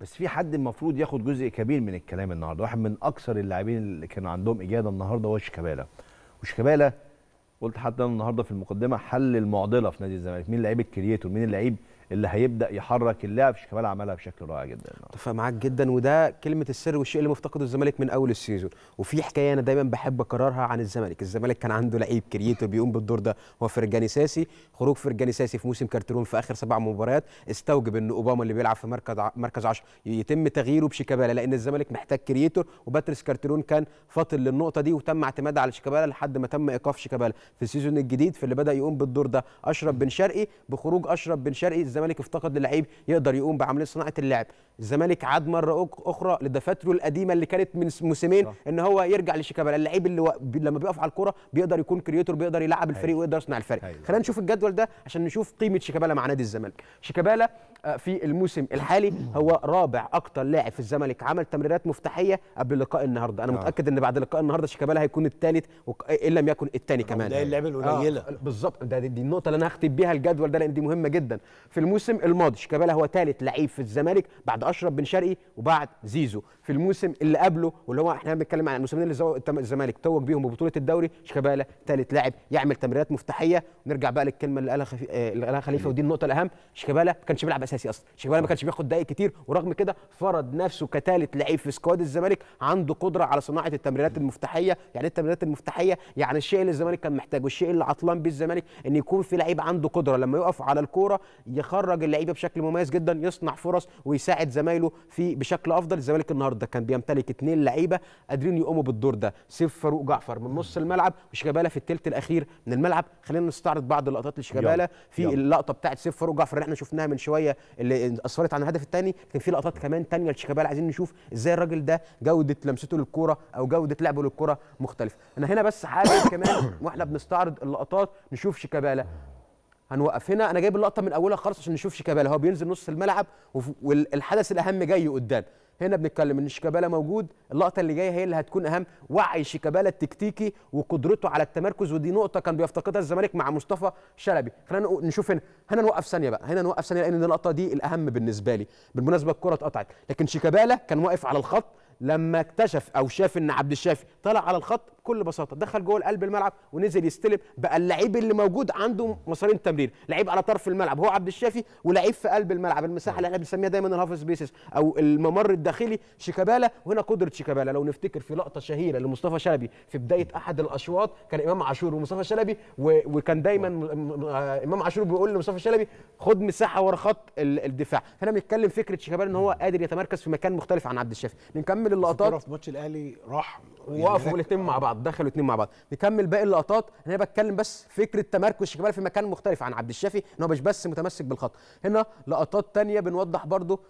بس في حد المفروض ياخد جزء كبير من الكلام النهارده واحد من اكثر اللاعبين اللي كانوا عندهم اجاده النهارده هو شيكابالا وشيكابالا قلت حتى انا النهارده في المقدمه حل المعضله في نادي الزمالك مين لعيب الكرييتور مين اللعيب اللي هيبدا يحرك اللعب شيكابالا عملها بشكل رائع جدا اتفق معاك جدا وده كلمه السر والشيء اللي مفتقده الزمالك من اول السيزون وفي حكايه انا دايما بحب اكررها عن الزمالك الزمالك كان عنده لعيب كرييتور بيقوم بالدور ده هو فرجاني ساسي خروج فرجاني ساسي في موسم كارترون في اخر سبع مباريات استوجب ان اوباما اللي بيلعب في مركز مركز 10 يتم تغييره بشيكابالا لان الزمالك محتاج كرييتور وباتريس كارترون كان فاطل للنقطه دي وتم اعتماد على شيكابالا لحد ما تم ايقاف شيكابالا في السيزون الجديد في اللي بدا يقوم بالدور ده اشرف بن شرقي بخروج اشرف بن شرقي الزمالك افتقد للعيب يقدر يقوم بعمليه صناعه اللعب الزمالك عاد مره اخرى لدفاتره القديمه اللي كانت من موسمين ان هو يرجع لشيكابالا اللعيب اللي و... لما بيقف على الكوره بيقدر يكون كرييتور بيقدر يلعب الفريق أيوة. ويقدر يصنع الفريق أيوة. خلينا نشوف الجدول ده عشان نشوف قيمه شيكابالا مع نادي الزمالك شيكابالا آه، في الموسم الحالي هو رابع اكتر لاعب في الزمالك عمل تمريرات مفتاحيه قبل لقاء النهارده انا آه. متاكد ان بعد لقاء النهارده شيكابالا هيكون الثالث و... إيه، ان لم يكن الثاني آه، كمان ده اللعيبه القليله آه. بالظبط ده دي النقطه اللي انا هختم بيها الجدول ده لان دي مهمه جدا في الموسم الماضي شيكابالا هو ثالث لعيب في الزمالك بعد اشرف بن شرقي وبعد زيزو في الموسم اللي قبله واللي هو احنا بنتكلم عن الموسمين اللي زو... الزمالك توج بيهم ببطوله الدوري شيكابالا ثالث لاعب يعمل تمريرات مفتاحيه ونرجع بقى للكلمه اللي قالها خفي... آه، اللي قالها خليفه ودي النقطه الاهم شيكابالا ما كانش بيلعب اساسي اصلا شيكابالا ما كانش بياخد دقائق كتير ورغم كده فرض نفسه كثالث لعيب في سكواد الزمالك عنده قدره على صناعه التمريرات المفتاحيه يعني إيه التمريرات المفتاحيه يعني الشيء اللي الزمالك كان محتاجه الشيء اللي عطلان بيه الزمالك ان يكون في لعيب عنده قدره لما يقف على الكوره يخ يخرج اللعيبه بشكل مميز جدا يصنع فرص ويساعد زمايله في بشكل افضل الزمالك النهارده كان بيمتلك اثنين لعيبه قادرين يقوموا بالدور ده سيف فاروق جعفر من نص الملعب وشيكابالا في الثلث الاخير من الملعب خلينا نستعرض بعض اللقطات لشيكابالا في يلا. اللقطه بتاعه سيف فاروق جعفر اللي احنا شفناها من شويه اللي اسفرت عن الهدف الثاني كان في لقطات كمان ثانيه لشيكابالا عايزين نشوف ازاي الراجل ده جوده لمسته للكوره او جوده لعبه للكوره مختلفه انا هنا بس حابب كمان واحنا بنستعرض اللقطات نشوف شيكابالا هنوقف هنا انا جايب اللقطه من اولها خالص عشان نشوف شيكابالا هو بينزل نص الملعب والحدث الاهم جاي قدام هنا بنتكلم ان شيكابالا موجود اللقطه اللي جايه هي اللي هتكون اهم وعي شيكابالا التكتيكي وقدرته على التمركز ودي نقطه كان بيفتقدها الزمالك مع مصطفى شلبي خلينا نشوف هنا هنا نوقف ثانيه بقى هنا نوقف ثانيه لان اللقطه دي الاهم بالنسبه لي بالمناسبه الكره اتقطعت لكن شيكابالا كان واقف على الخط لما اكتشف او شاف ان عبد الشافي طلع على الخط بكل بساطه دخل جوه قلب الملعب ونزل يستلم بقى اللعيب اللي موجود عنده مسارين تمرير لعيب على طرف الملعب هو عبد الشافي ولعيب في قلب الملعب المساحه اللي احنا بنسميها دايما الهاف سبيسز او الممر الداخلي شيكابالا وهنا قدره شيكابالا لو نفتكر في لقطه شهيره لمصطفى شلبي في بدايه احد الاشواط كان امام عاشور ومصطفى شلبي وكان دايما نعم. آه، امام عاشور بيقول لمصطفى شلبي خد مساحه ورا خط الدفاع هنا بنتكلم فكره شيكابالا ان هو نعم. قادر يتمركز في مكان مختلف عن عبد الشافي نكمل اللقطات في ماتش الاهلي راح وقفوا الاثنين مع بعض دخلوا اتنين مع بعض نكمل باقي اللقطات انا بتكلم بس فكره تمركز شيكابالا في مكان مختلف عن عبد الشافي ان هو مش بس متمسك بالخط هنا لقطات ثانيه بنوضح برضو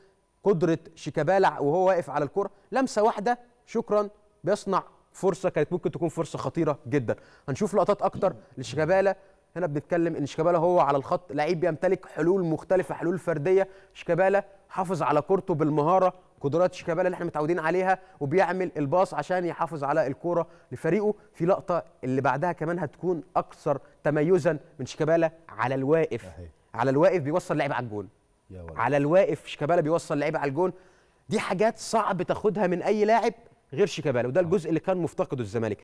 قدره شيكابالا وهو واقف على الكره لمسه واحده شكرا بيصنع فرصه كانت ممكن تكون فرصه خطيره جدا هنشوف لقطات اكتر لشيكابالا هنا بنتكلم ان شيكابالا هو على الخط لعيب بيمتلك حلول مختلفه حلول فرديه شيكابالا حافظ على كورته بالمهاره قدرات شيكابالا اللي احنا متعودين عليها وبيعمل الباص عشان يحافظ على الكوره لفريقه في لقطه اللي بعدها كمان هتكون اكثر تميزا من شيكابالا على الواقف على الواقف بيوصل لعيب على الجون على الواقف شيكابالا بيوصل لعيب على الجون دي حاجات صعب تاخدها من اي لاعب غير شيكابالا وده الجزء اللي كان مفتقده الزمالك